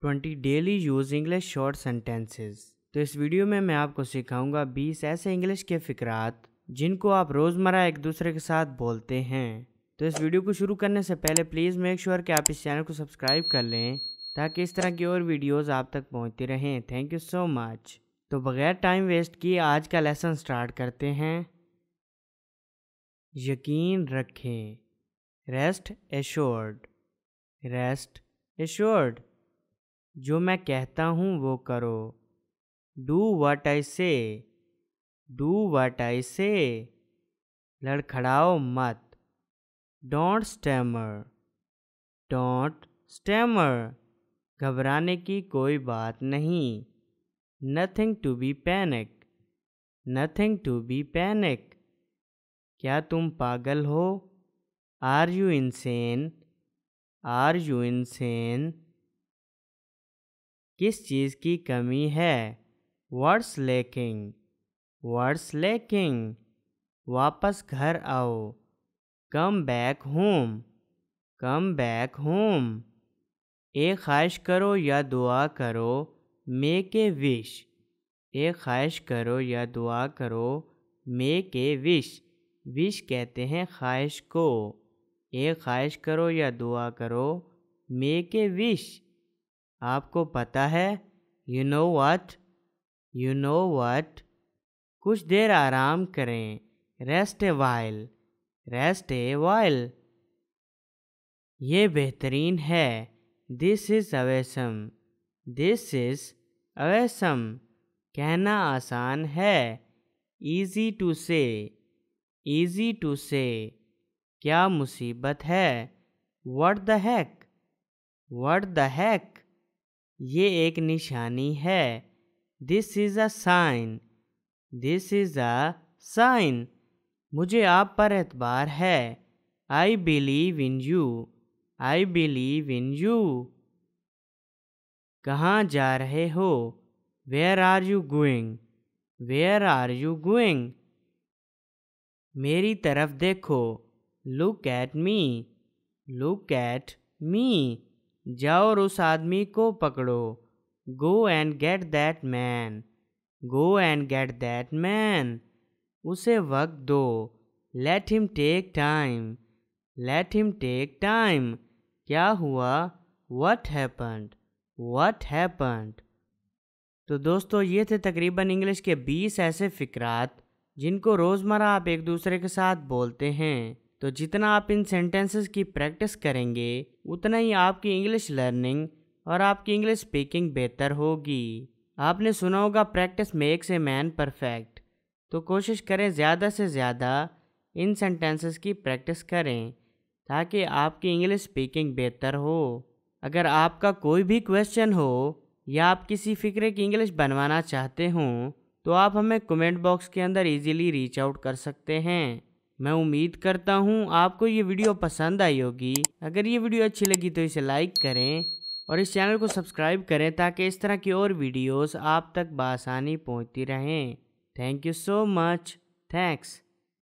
twenty daily use English short sentences तो इस video में मैं आपको सिखाऊंगा बीस ऐसे इंग्लिश के फ़िक्रात जिनको आप रोज़मर्रा एक दूसरे के साथ बोलते हैं तो इस वीडियो को शुरू करने से पहले प्लीज़ मेक श्योर कि आप इस चैनल को सब्सक्राइब कर लें ताकि इस तरह की और वीडियोज़ आप तक पहुँचती रहें थैंक यू सो मच तो बगैर टाइम वेस्ट किए आज का लेसन स्टार्ट करते हैं यकीन रखें रेस्ट एश्योर्ड रेस्ट एश्योर्ड जो मैं कहता हूँ वो करो डू वट आई से डू वट आई से लड़खड़ाओ मत डोंट स्टैमर डोंट स्टैमर घबराने की कोई बात नहीं nothing to be panic nothing to be panic क्या तुम पागल हो are you insane are you insane किस चीज़ की कमी है वर्ड्स लेकिंग वर्ड्स लेकिंग वापस घर आओ come back home come back home एक ख्वाहिश करो या दुआ करो मेक ए विश एक ख्वाहिश करो या दुआ करो मेक ए विश विश कहते हैं ख्वाहिश को एक ख्वाहिश करो या दुआ करो मेक ए विश आपको पता है you know what you know what कुछ देर आराम करें rest a while rest a while ये बेहतरीन है this is awesome this is awesome कहना आसान है easy to say easy to say क्या मुसीबत है what the heck what the heck ये एक निशानी है this is a sign this is a sign मुझे आप पर एतबार है I believe in you I believe in you कहाँ जा रहे हो where are you going where are you going मेरी तरफ देखो look at me look at me जाओ और उस आदमी को पकड़ो go and get that man go and get that man उसे वक्त दो let him take time let him take time क्या हुआ वट हैपन्ड वट हैपन्ड तो दोस्तों ये थे तकरीबन इंग्लिश के 20 ऐसे फ़िक्रात जिनको रोज़मर्रा आप एक दूसरे के साथ बोलते हैं तो जितना आप इन सेंटेंसेस की प्रैक्टिस करेंगे उतना ही आपकी इंग्लिश लर्निंग और आपकी इंग्लिश स्पीकिंग बेहतर होगी आपने सुना होगा practice makes a man perfect तो कोशिश करें ज़्यादा से ज़्यादा इन सेंटेंसेस की प्रैक्टिस करें ताकि आपकी इंग्लिश स्पीकिंग बेहतर हो अगर आपका कोई भी क्वेश्चन हो या आप किसी फ़िक्रे की इंग्लिश बनवाना चाहते हों तो आप हमें कमेंट बॉक्स के अंदर इजीली रीच आउट कर सकते हैं मैं उम्मीद करता हूँ आपको ये वीडियो पसंद आई होगी अगर ये वीडियो अच्छी लगी तो इसे लाइक करें और इस चैनल को सब्सक्राइब करें ताकि इस तरह की और वीडियोस आप तक बासानी पहुँचती रहें thank you so much thanks